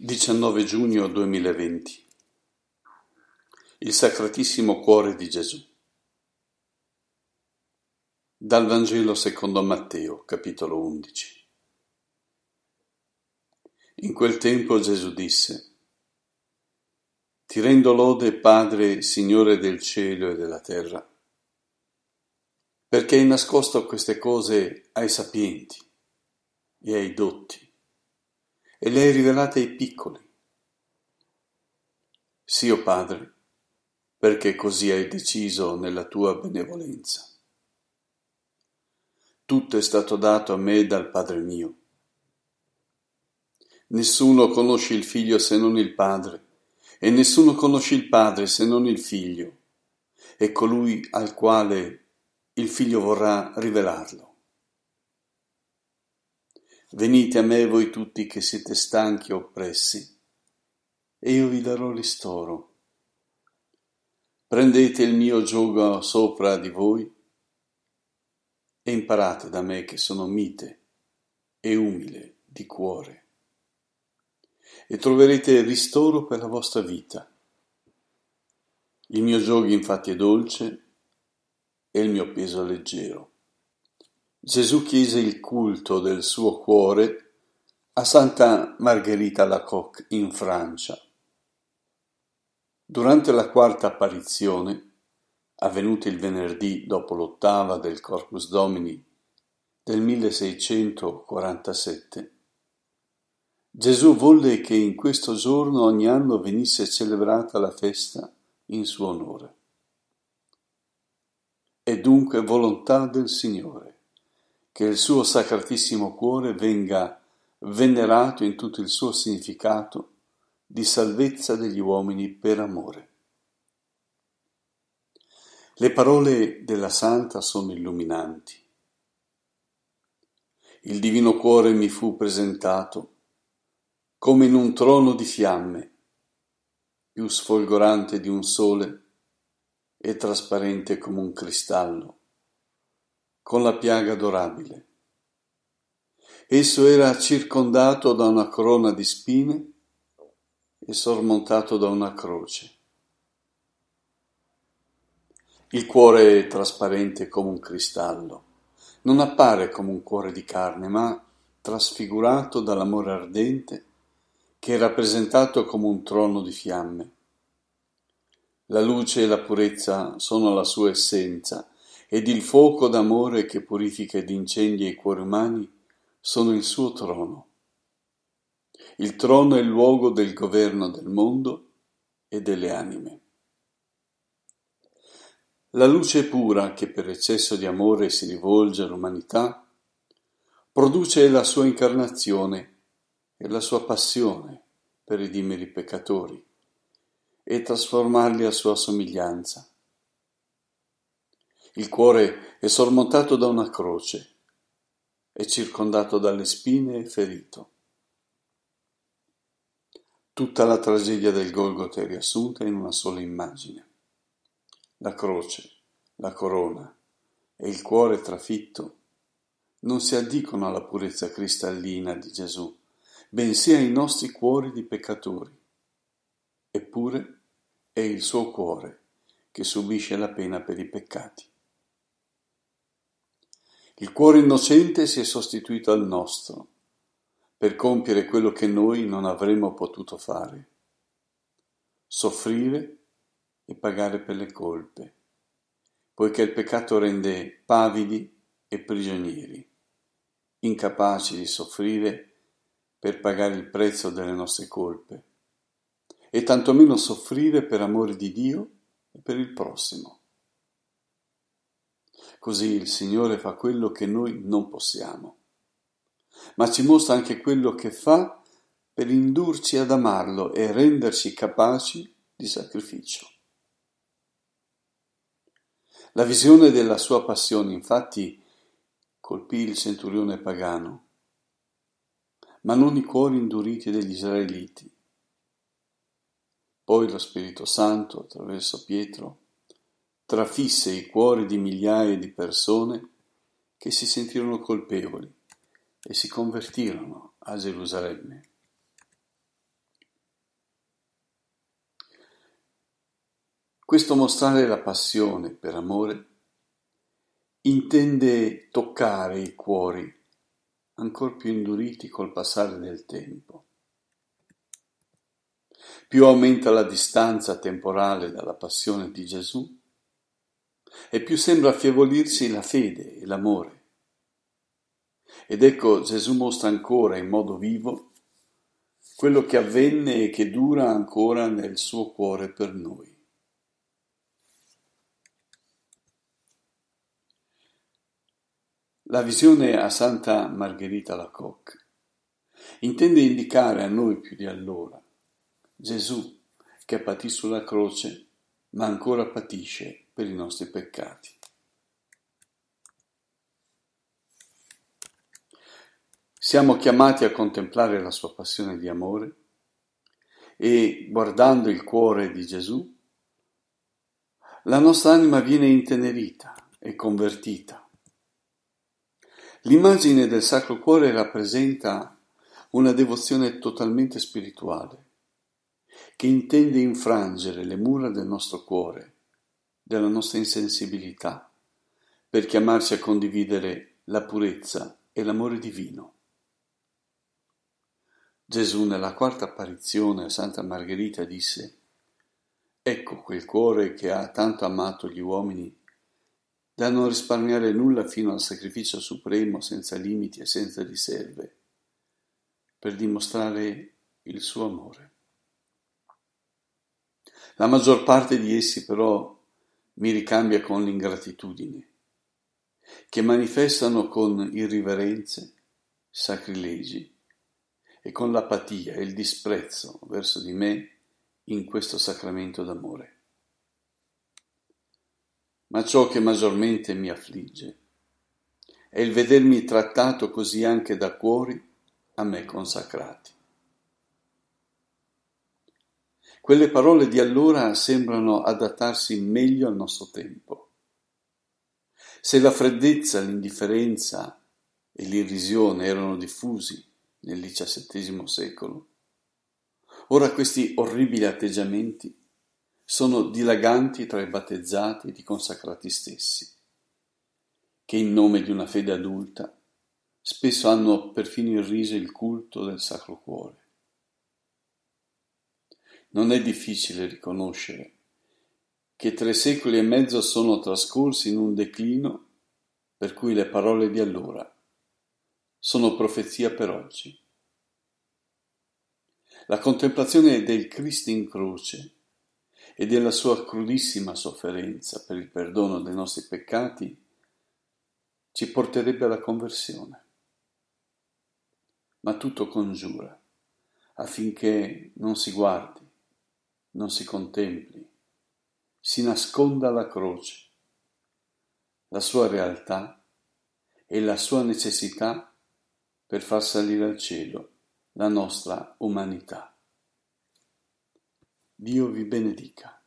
19 giugno 2020 Il Sacratissimo Cuore di Gesù Dal Vangelo secondo Matteo, capitolo 11 In quel tempo Gesù disse Ti rendo lode, Padre, Signore del cielo e della terra, perché hai nascosto queste cose ai sapienti e ai dotti e le hai rivelate ai piccoli. Sì, o oh Padre, perché così hai deciso nella tua benevolenza. Tutto è stato dato a me dal Padre mio. Nessuno conosce il figlio se non il Padre, e nessuno conosce il Padre se non il figlio, e colui al quale il figlio vorrà rivelarlo. Venite a me voi tutti che siete stanchi e oppressi, e io vi darò ristoro. Prendete il mio giogo sopra di voi e imparate da me che sono mite e umile di cuore, e troverete ristoro per la vostra vita. Il mio giogo infatti è dolce e il mio peso è leggero. Gesù chiese il culto del suo cuore a Santa Margherita Alacoque in Francia. Durante la quarta apparizione, avvenuta il venerdì dopo l'ottava del Corpus Domini del 1647, Gesù volle che in questo giorno ogni anno venisse celebrata la festa in suo onore. È dunque volontà del Signore che il suo sacratissimo cuore venga venerato in tutto il suo significato di salvezza degli uomini per amore. Le parole della Santa sono illuminanti. Il divino cuore mi fu presentato come in un trono di fiamme, più sfolgorante di un sole e trasparente come un cristallo con la piaga adorabile. Esso era circondato da una corona di spine e sormontato da una croce. Il cuore è trasparente come un cristallo, non appare come un cuore di carne, ma trasfigurato dall'amore ardente che è rappresentato come un trono di fiamme. La luce e la purezza sono la sua essenza ed il fuoco d'amore che purifica ed incendia i cuori umani sono il suo trono. Il trono è il luogo del governo del mondo e delle anime. La luce pura che per eccesso di amore si rivolge all'umanità produce la sua incarnazione e la sua passione per redimere i peccatori e trasformarli a sua somiglianza il cuore è sormontato da una croce, è circondato dalle spine e ferito. Tutta la tragedia del Golgotha è riassunta in una sola immagine. La croce, la corona e il cuore trafitto non si addicono alla purezza cristallina di Gesù, bensì ai nostri cuori di peccatori. Eppure è il suo cuore che subisce la pena per i peccati. Il cuore innocente si è sostituito al nostro per compiere quello che noi non avremmo potuto fare, soffrire e pagare per le colpe, poiché il peccato rende pavidi e prigionieri, incapaci di soffrire per pagare il prezzo delle nostre colpe, e tantomeno soffrire per amore di Dio e per il prossimo. Così il Signore fa quello che noi non possiamo, ma ci mostra anche quello che fa per indurci ad amarlo e renderci capaci di sacrificio. La visione della sua passione, infatti, colpì il centurione pagano, ma non i cuori induriti degli israeliti. Poi lo Spirito Santo, attraverso Pietro, trafisse i cuori di migliaia di persone che si sentirono colpevoli e si convertirono a Gerusalemme. Questo mostrare la passione per amore intende toccare i cuori ancora più induriti col passare del tempo. Più aumenta la distanza temporale dalla passione di Gesù, e più sembra affievolirsi la fede e l'amore. Ed ecco Gesù mostra ancora in modo vivo quello che avvenne e che dura ancora nel suo cuore per noi. La visione a Santa Margherita la Coque intende indicare a noi più di allora Gesù che patì sulla croce ma ancora patisce per i nostri peccati. Siamo chiamati a contemplare la sua passione di amore e guardando il cuore di Gesù, la nostra anima viene intenerita e convertita. L'immagine del Sacro Cuore rappresenta una devozione totalmente spirituale, che intende infrangere le mura del nostro cuore della nostra insensibilità per chiamarci a condividere la purezza e l'amore divino. Gesù nella quarta apparizione a Santa Margherita disse Ecco quel cuore che ha tanto amato gli uomini da non risparmiare nulla fino al sacrificio supremo senza limiti e senza riserve, per dimostrare il suo amore. La maggior parte di essi però mi ricambia con l'ingratitudine, che manifestano con irriverenze, sacrilegi e con l'apatia e il disprezzo verso di me in questo sacramento d'amore. Ma ciò che maggiormente mi affligge è il vedermi trattato così anche da cuori a me consacrati. Quelle parole di allora sembrano adattarsi meglio al nostro tempo. Se la freddezza, l'indifferenza e l'irrisione erano diffusi nel XVII secolo, ora questi orribili atteggiamenti sono dilaganti tra i battezzati e i consacrati stessi, che in nome di una fede adulta spesso hanno perfino irriso il culto del Sacro Cuore non è difficile riconoscere che tre secoli e mezzo sono trascorsi in un declino per cui le parole di allora sono profezia per oggi. La contemplazione del Cristo in croce e della sua crudissima sofferenza per il perdono dei nostri peccati ci porterebbe alla conversione. Ma tutto congiura affinché non si guardi non si contempli, si nasconda la croce. La sua realtà e la sua necessità per far salire al cielo la nostra umanità. Dio vi benedica.